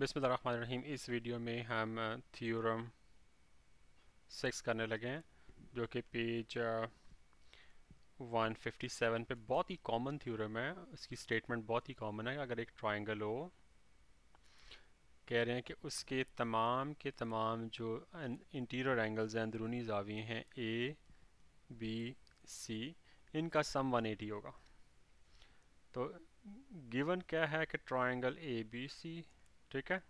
बिसमीम इस वीडियो में हम थ्योरम सिक्स करने लगे हैं जो कि पेज 157 पे बहुत ही कॉमन थ्योरम है इसकी स्टेटमेंट बहुत ही कॉमन है अगर एक ट्रायंगल हो कह रहे हैं कि उसके तमाम के तमाम जो इंटीरियर एंगल्स हैं अंदरूनी जावी हैं ए बी सी इनका सम 180 होगा तो गिवन क्या है कि ट्रायंगल ए बी सी ठीक है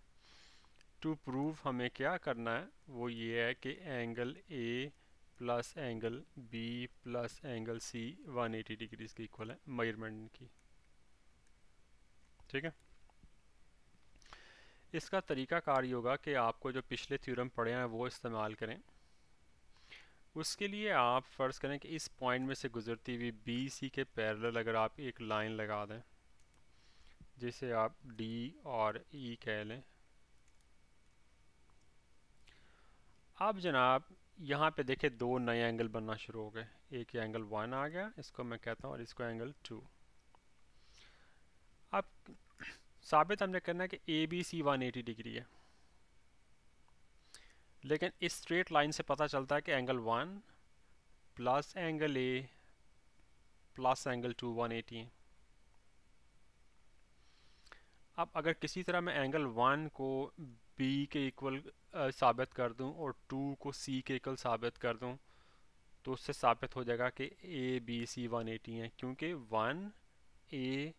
टू प्रूव हमें क्या करना है वो ये है कि angle A plus angle B plus angle C 180 degrees के इक्वल है मयरमेंट की ठीक है इसका तरीका कार होगा कि आपको जो पिछले थ्योरम पढ़े हैं वो इस्तेमाल करें उसके लिए आप फ़र्ज़ करें कि इस पॉइंट में से गुजरती हुई बी सी के पैरेलल अगर आप एक लाइन लगा दें जिसे आप डी और ई e कह लें अब जनाब यहाँ पे देखे दो नए एंगल बनना शुरू हो गए एक एंगल वन आ गया इसको मैं कहता हूँ और इसको एंगल टू अब साबित हमने करना है कि A B C one eighty degree है लेकिन इस स्ट्रेट लाइन से पता चलता है कि angle one plus angle A plus angle two one eighty है अब अगर किसी तरह मैं एंगल वन को बी के इक्वल साबित कर दूं और टू को सी के इक्वल साबित कर दूं तो उससे साबित हो जाएगा कि A B C one eighty हैं क्योंकि one A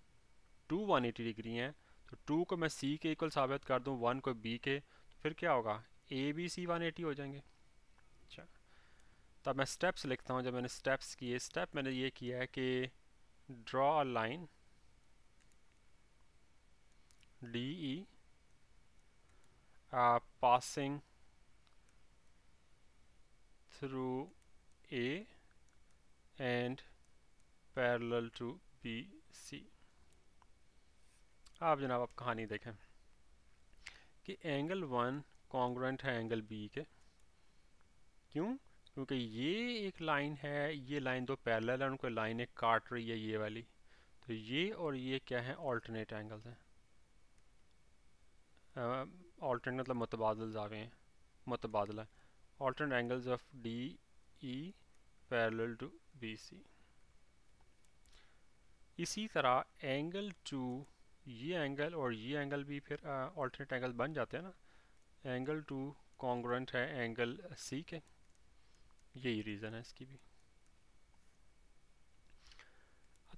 two one eighty degree हैं तो टू को मैं सी के इक्वल साबित कर दूं वन को बी के तो फिर क्या होगा A B C one eighty हो जाएंगे अच्छा तब मैं स्टेप्स लिखता हूँ जब मैंने स्टेप्स किए स्टेप मैंने ये किया है कि draw a line DE uh, passing through A and parallel to BC आप जनाब आप कहानी देखें कि एंगल वन कॉन्ग्रेंट है एंगल बी के क्यों क्योंकि ये एक लाइन है ये लाइन दो पैरेलल है उनको लाइन एक काट रही है ये वाली तो ये और ये क्या है ऑल्टरनेट एंगल्स हैं ऑल्टरनेट मतलब मुतबादल आ गए हैं मुतबादला alternate angles of D E parallel to B C इसी तरह एंगल टू ये एंगल और ये एंगल भी फिर ऑल्टरनेट एंगल बन जाते हैं ना एंगल टू कॉन्ग्रेंट है एंगल सी के यही रीज़न है इसकी भी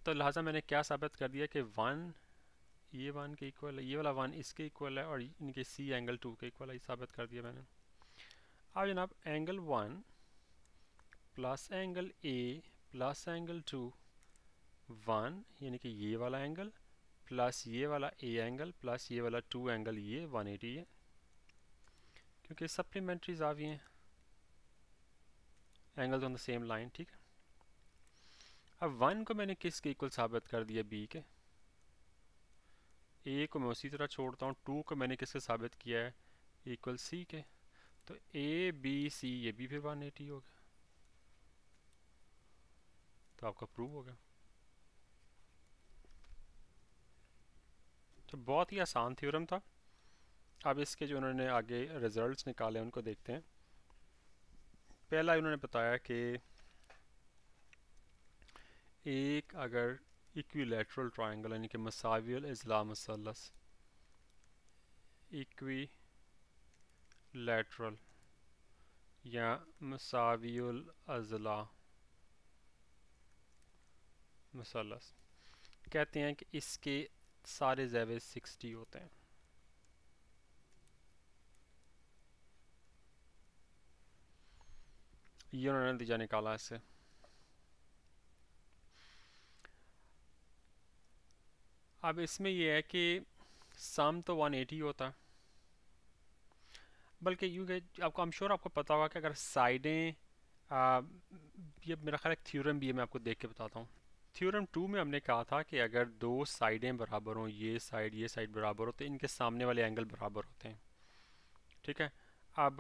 तो लिहाजा मैंने क्या साबित कर दिया कि वन ये वन के इक्वल है ये वाला वन इसके इक्वल है और इनके सी एंगल टू के इक्वल है साबित कर दिया मैंने अब जनाब angle one plus angle A plus angle two one यानी कि ये वाला एंगल प्लस ये वाला ए एंगल प्लस ये वाला टू एंगल ये वन एटी है क्योंकि सप्लीमेंट्रीज आ गई हैं angles on the same line ठीक है अब वन को मैंने किसके इक्वल साबित कर दिया बी के ए को मैं उसी तरह छोड़ता हूँ टू को मैंने किसके साबित किया है इक्वल सी के तो ए बी सी ये भी फिर वन एटी हो गया तो आपका प्रूव हो गया तो बहुत ही आसान थ्योरम था अब इसके जो उन्होंने आगे रिजल्ट्स निकाले उनको देखते हैं पहला उन्होंने बताया कि एक अगर इक्विलेटरल ट्राइंगल यानी कि मसावियल अजला मसलस इक्वी लेटरल या मसावियल अजला मसलस कहते हैं कि इसके सारे जैवे सिक्सटी होते हैं ये उन्होंने नतीजा निकाला इससे अब इसमें यह है कि सम तो 180 होता बल्कि यूँ कि आपको हम श्योर आपको पता होगा कि अगर साइडें ये मेरा ख्याल एक थ्योरम भी है मैं आपको देख के बताता हूँ थ्योरम टू में हमने कहा था कि अगर दो साइडें बराबर हों ये साइड ये साइड बराबर हो तो इनके सामने वाले एंगल बराबर होते हैं ठीक है अब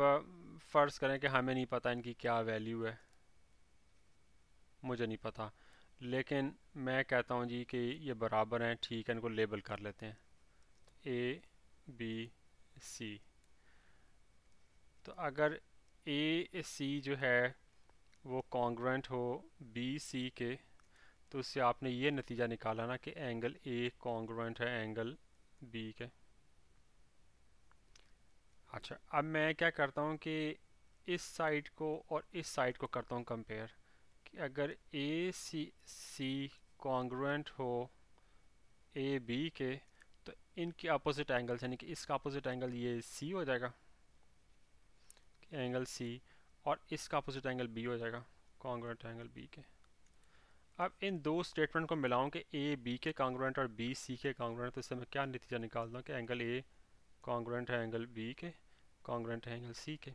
फ़र्ज़ करें कि हमें नहीं पता इनकी क्या वैल्यू है मुझे नहीं पता लेकिन मैं कहता हूँ जी कि ये बराबर हैं ठीक है इनको लेबल कर लेते हैं ए बी सी तो अगर ए सी जो है वो कॉन्ग्रेंट हो बी सी के तो उससे आपने ये नतीजा निकाला ना कि एंगल ए कॉन्ग्रेंट है एंगल बी के अच्छा अब मैं क्या करता हूँ कि इस साइड को और इस साइड को करता हूँ कंपेयर कि अगर ए सी सी कॉन्ग्रुएंट हो ए बी के तो इनके अपोजिट एंगल यानी कि इसका अपोजिट एंगल ये सी हो जाएगा एंगल सी और इसका अपोजिट एंगल बी हो जाएगा कॉन्ग्रेंट एंगल बी के अब इन दो स्टेटमेंट को मिलाऊं कि ए बी के कॉन्ग्रेंट और बी सी के कॉन्ग्रेंट तो इससे मैं क्या नतीजा निकाल दूँ कि एंगल ए कॉन्ग्रेंट है एंगल बी के कॉन्ग्रेंट है एंगल सी के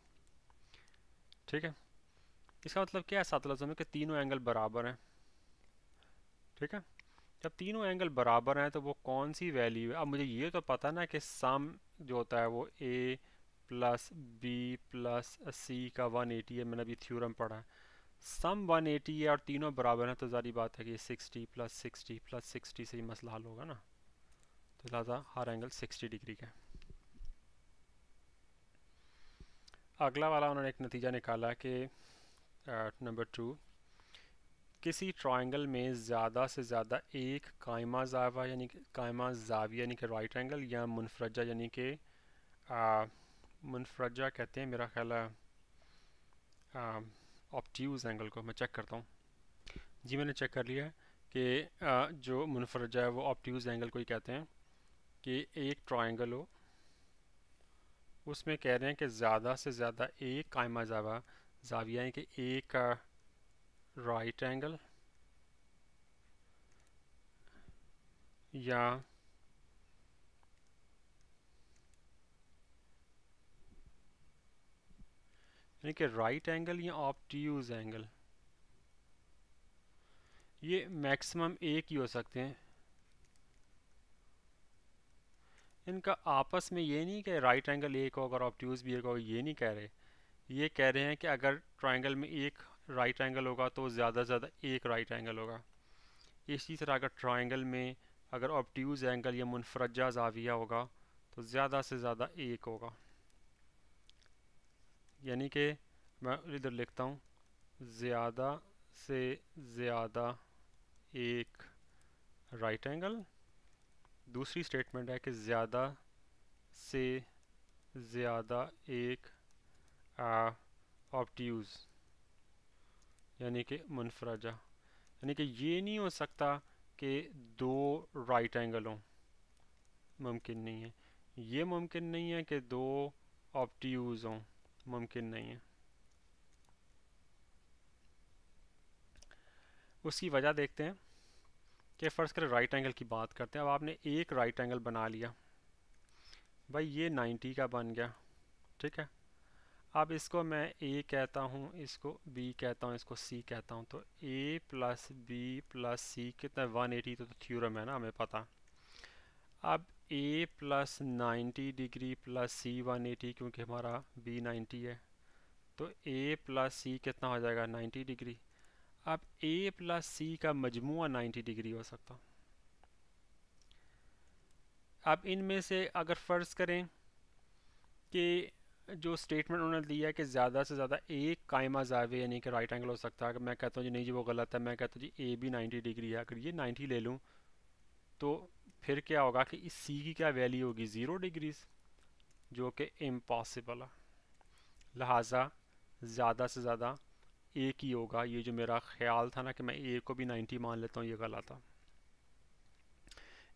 ठीक है इसका मतलब क्या है सात लफ्जों में कि तीनों एंगल बराबर हैं ठीक है जब तीनों एंगल बराबर हैं तो वो कौन सी वैल्यू है अब मुझे ये तो पता ना कि सम जो होता है वो A plus B plus C का 180 है मैंने अभी थ्योरम पढ़ा है सम 180 है और तीनों बराबर हैं तो जारी बात है कि 60 प्लस सिक्सटी प्लस सिक्सटी से ही मसला हल होगा ना तो लिहाजा हर एंगल 60 डिग्री का अगला वाला उन्होंने एक नतीजा निकाला कि नंबर टू किसी ट्राइंगल में ज़्यादा से ज़्यादा एक कायमा जावा यानी कि कायमा ज़ावी यानी कि राइट एंगल या मुनफरजा यानी कि मुनफरजा कहते हैं मेरा ख्याल है एंगल को मैं चेक करता हूँ जी मैंने चेक कर लिया कि जो मुनफरजा है वो ऑप्ट्यूज़ एंगल को ही कहते हैं कि एक ट्राइंगल हो उसमें कह रहे हैं कि ज़्यादा से ज़्यादा एक कायमा जावा जाविया है कि ए का राइट एंगल या यानी कि राइट एंगल या ऑप्टियूज एंगल ये मैक्सिमम एक ही हो सकते हैं इनका आपस में ये नहीं कि राइट एंगल एक होगा और ऑप्टियूज भी एक होगा ये नहीं कह रहे ये कह रहे हैं कि अगर ट्राइंगल में एक राइट एंगल होगा तो ज़्यादा से ज़्यादा एक राइट एंगल होगा इसी तरह अगर ट्राइंगल में अगर ऑप्ट्यूज़ एंगल या मुनफरजा जाविया होगा तो ज़्यादा से ज़्यादा एक होगा यानी कि मैं इधर लिखता हूँ ज़्यादा से ज़्यादा एक राइट एंगल दूसरी स्टेटमेंट है कि ज़्यादा से ज़्यादा एक ऑप्ट्यूज़ यानी कि मुनफरजा यानी कि ये नहीं हो सकता कि दो राइट एंगल हों मुमकिन नहीं है ये मुमकिन नहीं है कि दो ऑप्ट्यूज़ हों मुमकिन नहीं है उसकी वजह देखते हैं कि फ़र्ज़ करें राइट एंगल की बात करते हैं अब आपने एक राइट एंगल बना लिया भाई ये 90 का बन गया ठीक है अब इसको मैं ए कहता हूँ इसको बी कहता हूँ इसको सी कहता हूँ तो A plus B plus C कितना वन एटी तो, थ्योरम है ना हमें पता अब A plus ninety degree plus C one eighty क्योंकि हमारा बी नाइन्टी है तो ए प्लस सी कितना हो जाएगा नाइन्टी डिग्री अब ए प्लस सी का मजमू नाइन्टी डिग्री हो सकता अब इनमें से अगर फ़र्ज़ करें कि जो स्टेटमेंट उन्होंने दिया है कि ज़्यादा से ज़्यादा एक कायमा जावे यानी कि राइट एंगल हो सकता है अगर मैं कहता हूँ जी नहीं जी वो गलत है मैं कहता हूँ जी ए भी नाइन्टी डिग्री है अगर ये नाइन्टी ले लूँ तो फिर क्या होगा कि इस सी की क्या वैल्यू होगी ज़ीरो डिग्रीज जो कि इम्पॉसिबल है लिहाजा ज़्यादा से ज़्यादा एक ही होगा ये जो मेरा ख्याल था ना कि मैं ए को भी नाइन्टी मान लेता हूँ ये गलत था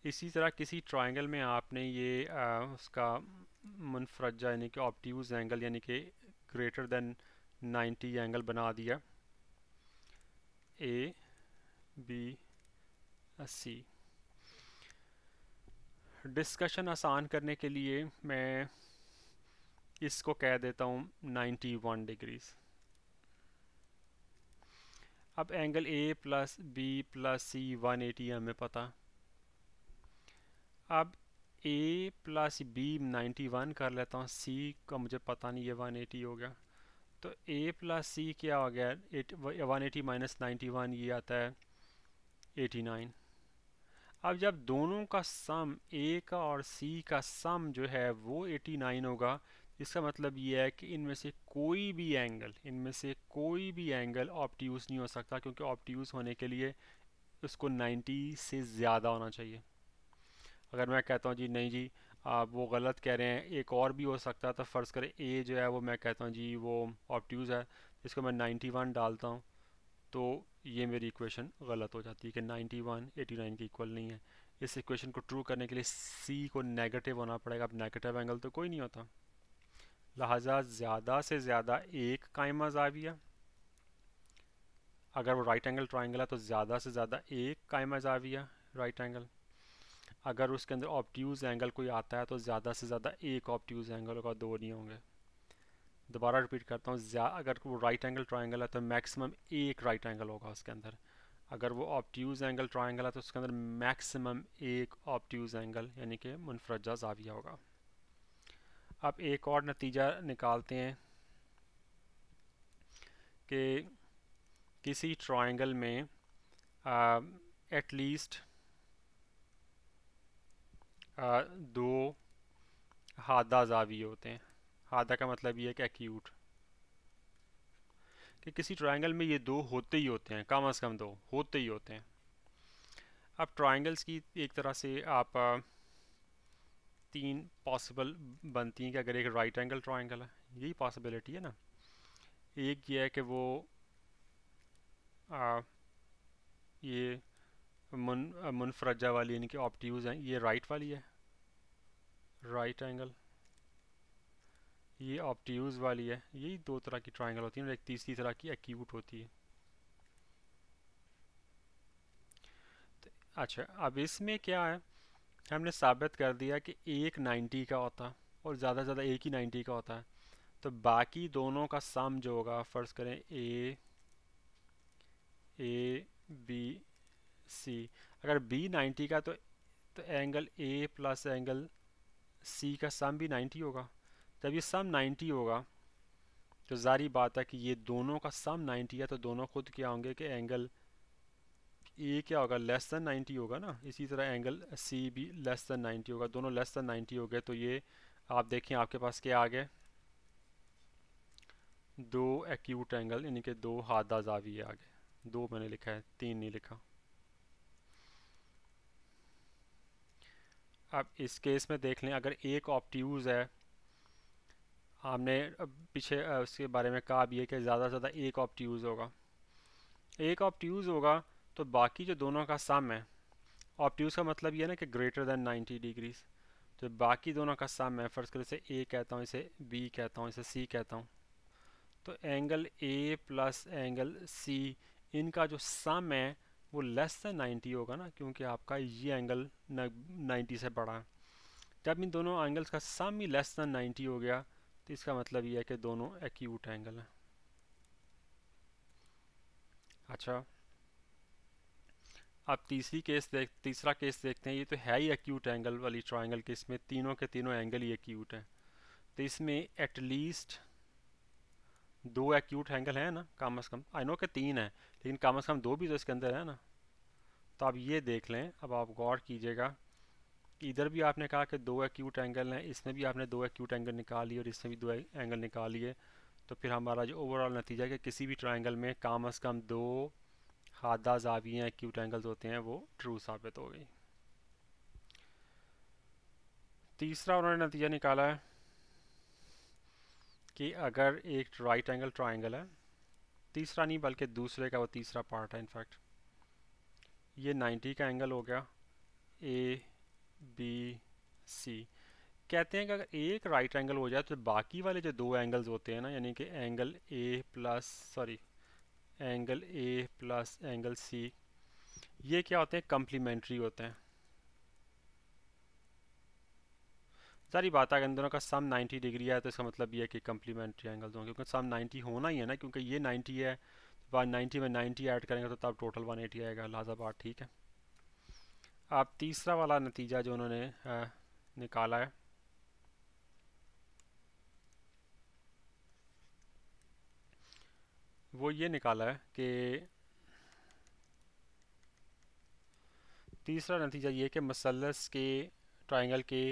इसी तरह किसी ट्रायंगल में आपने ये आ, उसका मुनफरजा यानी कि ऑप्टिवज एंगल यानी कि ग्रेटर देन 90 एंगल बना दिया ए बी सी डिस्कशन आसान करने के लिए मैं इसको कह देता हूँ 91 डिग्रीज अब angle A plus B plus C one eighty हमें पता अब A plus B ninety one कर लेता हूँ सी का मुझे पता नहीं ये वन एटी हो गया तो ए प्लस सी क्या हो गया eight one eighty minus ninety one ये आता है एटी नाइन अब जब दोनों का सम ए का और सी का सम जो है वो एटी नाइन होगा इसका मतलब ये है कि इनमें से कोई भी एंगल इनमें से कोई भी एंगल ऑप्टीज नहीं हो सकता क्योंकि ऑप्टीज होने के लिए उसको नाइन्टी से ज़्यादा होना चाहिए अगर मैं कहता हूँ जी नहीं जी आप वो गलत कह रहे हैं एक और भी हो सकता है तो फ़र्ज़ करें ए जो है वो मैं कहता हूँ जी वो ऑप्टूज़ है इसको मैं नाइन्टी वन डालता हूँ तो ये मेरी इक्वेशन गलत हो जाती है कि नाइन्टी वन एटी नाइन के इक्वल नहीं है इस इक्वेशन को ट्रू करने के लिए सी को नेगेटिव होना पड़ेगा अब नेगेटिव एंगल तो कोई नहीं होता लिहाजा ज़्यादा से ज़्यादा एक कायमा जाविया अगर वो राइट एंगल ट्राइंगल है तो ज़्यादा से ज़्यादा एक कायमा जाविया राइट एंगल अगर उसके अंदर ऑप्टिज़ एंगल कोई आता है तो ज़्यादा से ज़्यादा एक ऑप्टिज़ एंगल होगा दो नहीं होंगे दोबारा रिपीट करता हूँ अगर वो राइट एंगल ट्राइंगल है तो मैक्सिमम एक राइट एंगल होगा उसके अंदर अगर वो ऑप्टिज़ एंगल ट्राइंगल है तो उसके अंदर मैक्सिमम एक ऑप्टिज़ एंगल यानी कि मुनफरजा जाविया होगा अब एक और नतीजा निकालते हैं कि किसी ट्राइंगल में एटलीस्ट uh, दो हादा जावी होते हैं हादा का मतलब ये है कि एक्यूट कि किसी ट्रायंगल में ये दो होते ही होते हैं कम अज़ कम दो होते ही होते हैं अब ट्रायंगल्स की एक तरह से आप तीन पॉसिबल बनती हैं कि अगर एक राइट एंगल ट्रायंगल है यही पॉसिबिलिटी है ना एक ये है कि वो आ, ये मुन मुनफरजा वाली कि ऑप्टिव्स हैं ये राइट वाली है राइट एंगल ये ऑप्टिज़ वाली है यही दो तरह की ट्राइंगल होती है और एक तीसरी तरह की एक्यूट होती है तो अच्छा अब इसमें क्या है हमने साबित कर दिया कि एक 90 का होता और ज़्यादा से ज़्यादा एक ही 90 का होता है तो बाकी दोनों का सम जो होगा फ़र्ज़ करें ए ए बी सी अगर बी 90 का तो, तो angle A plus angle C का सम भी 90 होगा जब ये सम 90 होगा तो जारी बात है कि ये दोनों का सम 90 है तो दोनों खुद क्या होंगे कि एंगल ए क्या होगा लेस दैन नाइन्टी होगा ना इसी तरह एंगल सी भी लेस दैन नाइन्टी होगा दोनों लेस दैन नाइन्टी हो गए तो ये आप देखें आपके पास क्या आ गए दो एक्यूट एंगल यानी कि दो हादा जावी आ गए दो मैंने लिखा है तीन नहीं लिखा अब इस केस में देख लें अगर एक ऑप्टिवज़ है हमने पीछे उसके बारे में कहा भी है कि ज़्यादा से ज़्यादा एक ऑप्टिवज़ होगा एक ऑप्ट्यूज़ होगा तो बाकी जो दोनों का सम है ऑप्टिवज़ का मतलब ये ना कि ग्रेटर दैन नाइन्टी डिग्रीज़ तो बाकी दोनों का सम है फ़र्ज़ कर इसे ए कहता हूँ इसे बी कहता हूँ इसे सी कहता हूँ तो angle A plus angle C इनका जो सम है वो लेस देन नाइन्टी होगा ना क्योंकि आपका ये एंगल नाइन्टी से बड़ा है जब इन दोनों एंगल्स का सम ही लेस देन नाइन्टी हो गया तो इसका मतलब ये है कि दोनों एक्यूट एंगल हैं अच्छा अब तीसरी केस देख तीसरा केस देखते हैं ये तो है ही एक्यूट एंगल वाली ट्राइंगल केस में तीनों के तीनों एंगल ही एक्यूट हैं तो इसमें एटलीस्ट दो एक्यूट एंगल हैं ना कम से कम आई नो के तीन हैं लेकिन कम से कम दो भी तो इसके अंदर है ना तो आप ये देख लें अब आप गौर कीजिएगा इधर भी आपने कहा कि दो एक्यूट एंगल हैं इसमें भी आपने दो एक्यूट एंगल निकाल लिए और इसमें भी दो एंगल निकाल लिए तो फिर हमारा जो ओवरऑल नतीजा है कि किसी भी ट्राइंगल में कम अज़ कम दो हादा जाविया एक्यूट एंगल्स होते हैं वो ट्रू साबित हो गई तीसरा उन्होंने नतीजा निकाला है कि अगर एक राइट एंगल ट्राइंगल है तीसरा नहीं बल्कि दूसरे का वो तीसरा पार्ट है इनफैक्ट ये 90 का एंगल हो गया ए बी सी कहते हैं कि अगर एक राइट एंगल हो जाए तो बाकी वाले जो दो एंगल्स होते हैं ना यानी कि angle A plus sorry angle A plus angle C ये क्या होते हैं कम्प्लीमेंट्री होते हैं सारी बात है गई दोनों का सम 90 डिग्री है तो इसका मतलब ये है कि कम्प्लीमेंट्री एंगल्स होंगे क्योंकि सम 90 होना ही है ना क्योंकि ये 90 है वन तो नाइन्टी में 90 ऐड करेंगे तो तब टोटल 180 आएगा लाजा बात ठीक है अब तीसरा वाला नतीजा जो उन्होंने निकाला है वो ये निकाला है कि तीसरा नतीजा ये कि मसलस के ट्राइंगल के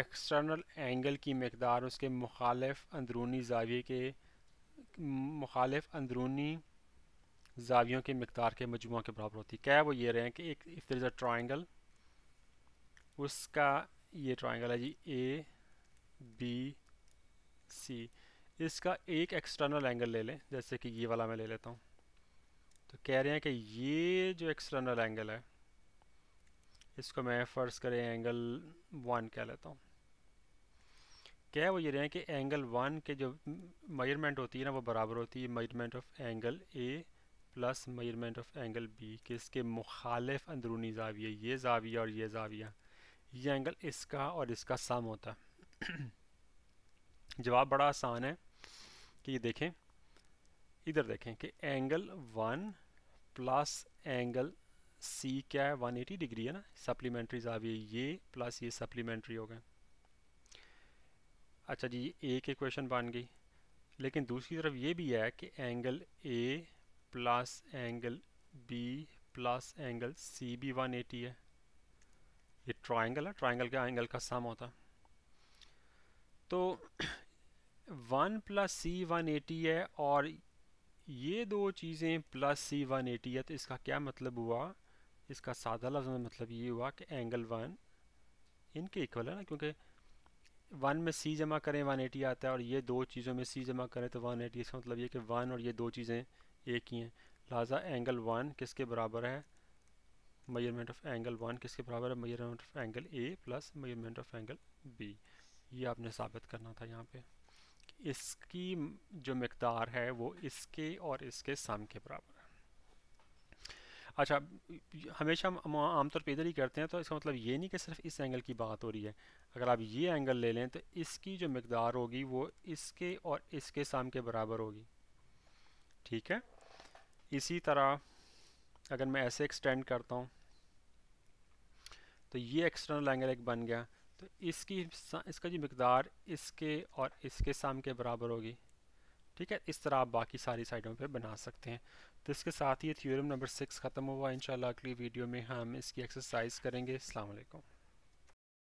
एक्सटर्नल एंगल की मकदार उसके मुखालफ अंदरूनी जाविये के मुखालफ अंदरूनी जावियों के मकदार के मजमू के बराबर होती है क्या वो ये रहे हैं कि एक इफ दर ट्राइंगल उसका ये ट्राइंगल है जी ए बी सी इसका एक एक्सटर्नल एंगल ले लें जैसे कि ये वाला मैं ले लेता हूँ तो कह रहे हैं कि ये जो एक्सटर्नल एंगल है इसको मैं फ़र्ज़ करें एंगल वन कह लेता हूँ क्या है वो ये रहे हैं कि एंगल वन के जो मेजरमेंट होती है ना वो बराबर होती है measurement of angle A plus measurement of angle B के इसके मुखालिफ अंदरूनी जाविया ये जाविया और ये जाविया ये एंगल इसका और इसका सम होता जवाब बड़ा आसान है कि ये देखें इधर देखें कि angle one plus angle C क्या है 180 डिग्री है ना सप्लीमेंट्री जाविया ये प्लस ये सप्लीमेंट्री हो गए अच्छा जी ए के क्वेश्चन बन गई लेकिन दूसरी तरफ ये भी है कि angle A plus angle B plus angle C भी वन एटी है ये ट्राइंगल है ट्राइंगल का एंगल का सम होता तो one plus C one eighty है और ये दो चीज़ें प्लस सी वन एटी है तो इसका क्या मतलब हुआ इसका सादा लफ्ज में मतलब ये हुआ कि एंगल वन इनके इक्वल है ना क्योंकि वन में सी जमा करें वन एटी आता है और ये दो चीज़ों में सी जमा करें तो वन एटी इसका मतलब ये कि वन और ये दो चीज़ें एक ही हैं लिहाजा एंगल वन किसके बराबर है मेजरमेंट ऑफ एंगल वन किसके बराबर है measurement of angle A plus measurement of angle B ये आपने साबित करना था यहाँ पे इसकी जो मकदार है वो इसके और इसके सम के बराबर अच्छा हमेशा हम आमतौर पर इधर ही करते हैं तो इसका मतलब ये नहीं कि सिर्फ इस एंगल की बात हो रही है अगर आप ये एंगल ले लें तो इसकी जो मकदार होगी वो इसके और इसके साम के बराबर होगी ठीक है इसी तरह अगर मैं ऐसे एक्सटेंड करता हूँ तो ये एक्सटर्नल एंगल एक बन गया तो इसकी इसका जो मकदार इसके और इसके साम के बराबर होगी ठीक है इस तरह आप बाकी सारी साइडों पे बना सकते हैं तो इसके साथ ही थ्योरम नंबर सिक्स ख़त्म हुआ इंशाल्लाह अगली वीडियो में हम इसकी एक्सरसाइज करेंगे अल्लाम